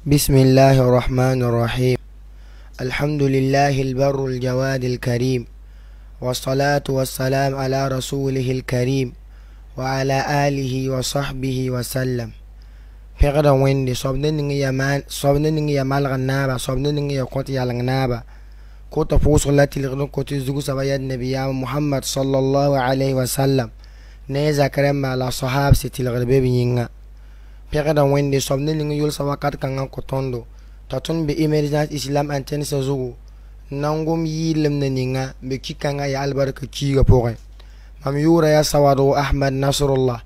بسم الله الرحمن الرحيم الحمد لله البر الجواد الكريم والصلاة والسلام على رسوله الكريم وعلى آله وصحبه وسلم في فقرا ويندي صبنا نيجي يمال صبنا غنابا صبنا نيجي يقوت يالغنابا كوتا فوس غلاتي لغنو كوتي زوجو سبايا النبي محمد صلى الله عليه وسلم نيزا كرمى على صحاب ستي الغربي بنينا pɛgda wẽnde soab ne ning yʋlsa wakat kãngã kõ tõndo t'a tõnd be emergence islam antẽnsã zugu n na n gom yɩɩlem ne ninga be ki-kãngã albarka kiigã pʋgẽ mam yʋʋra yaa sawadgo ahmad nasrullah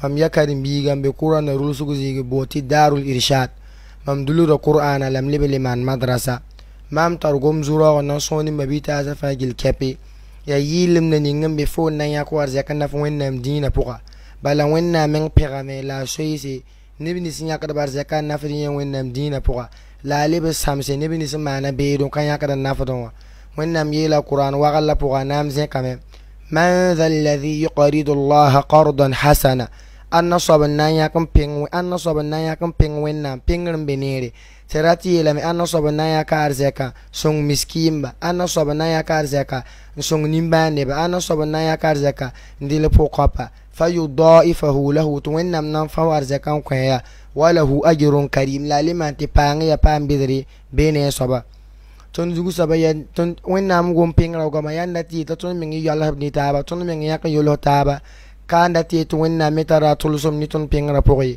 mam ya karen-biigã be kʋrana rʋlsg zĩigi boog tɩ daarul irshad mam dulgra kʋr'aana la leb le madrasa mam tar gom zu-raoog n na n sõo ne mabitaasã fãa gil kɛpe yaa yɩɩlem ne ning n be fo n na n yãk war zɛk n naf wẽnnaam dĩinã pʋga bala wẽnnaam pɛgame la a soeese neb nins yãkd bar zɛka nafd yẽ wẽnnaam dĩinã pʋga la a leb n sãmse neb nins maana beedum ka yãkd n nafd wã wẽnnaam yeela kʋraan wagl la pʋga naam zẽkame man tha alladhi yuqridu llaha qardan hasana an na soab n na n yãk n pẽng an na soab n na n yãk n pẽng wẽnnaam pẽngr n be neere tɩ ra tɩ yeelame an na soab n na n yãk ar zɛka sõng miskiimba an na soab n na n yãk ar zɛka n sõng nimbãan neba an na soab n na n yãk ar zɛka n dɩl pʋg kɔpa فيضائفه له تونا من فوار أرزكان كهيا وله أجر كريم لا لما تبانغ يا بان بدري بين سبا تون زوج سبا ين تون وين نام قوم بين راو كما ين نتي تون من يلا بني تابا تون من يك يلو تابا كان نتي نام ترى تلصم نتون بين ربوي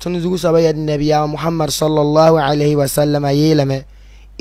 تون زوج سبا ين النبي محمد صلى الله عليه وسلم يلما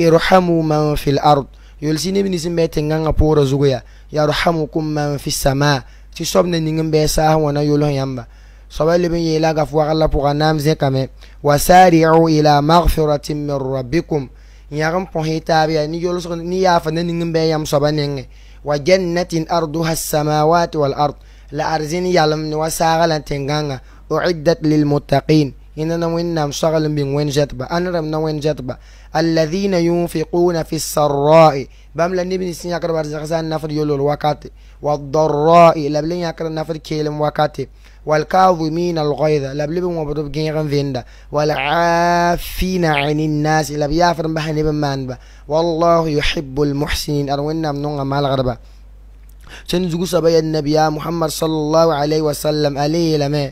ارحموا من في الأرض يلسيني بنسمة تنغا بورا زوجيا يرحمكم من في السماء ci sob ni ngi be sa wa na yolo yamba soba le bin yela ga fuwa Allah pour anam ze kame wasari'u ila maghfiratin min rabbikum yaram po hitabi ni yolo so ni ya fa ni ngi be yam soba ne nenge wa jannatin arduha as-samawati wal ard la arzini yalam ni wasagala tenganga uiddat lil muttaqin إننا وإنا مشتغل نعم بين وين جتبا أنا رمنا وين جتبا الذين ينفقون في السراء بام لن نبني سن يكر بارز خسان نفر يلول وقت والضراء لبلن يكر نفر كيلم وقت والكاظمين الغيظ لبلب وبدب جيغن فيندا والعافين عن الناس يافر لبيافر بحني بمانبا والله يحب المحسنين أرونا منون نعم مال الغربة سنزقو سبي النبي محمد صلى الله عليه وسلم عليه لما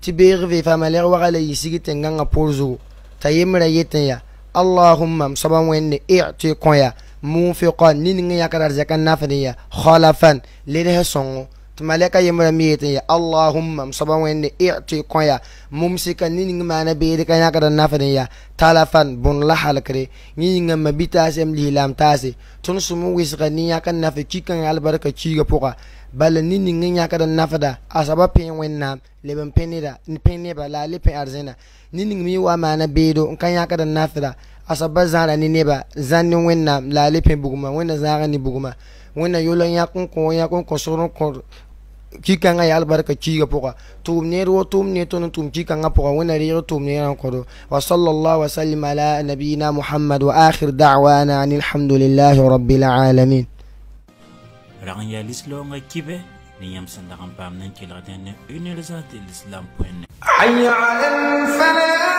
ti beeg ve fa maler wagala yisigi tɩ gãngã por zugu t'a yembrã yetẽ ya allahumma m wani wẽnde te kõ ya munfiqan ne ning n yãkd arzɛkã nafd ya khalafan ledsã sõngo ti malaika yemra miyete ya allahumma msoba wende i'ti koya mumsika ni ningi mana beede ka nyaka da nafadin ya talafan bun la halkre ni ningi ma bitase am lilam tase tun sumu wisga ni nyaka nafa kikan albarka ga puka bala ni ningi nyaka da nafada asaba pen wenna leben penira ni peneba la le pen arzena ni ningi mi wa mana beedo kan nyaka da a asaba zara ni neba zanni wenna la le pen buguma wenna zara ni buguma wenna yolo nyakun ko nyakun ko surun ko kikanga ya albarka kiga poka tum ne ro tum ne ton tum kikanga poka wona re tum ne ran kodo wa sallallahu wa sallim ala nabiyina muhammad wa akhir da'wana anil hamdulillahi rabbil alamin ran ya lislo nga kibe ni yam sandagam pam nan kilga den universalislam.net hayya al falah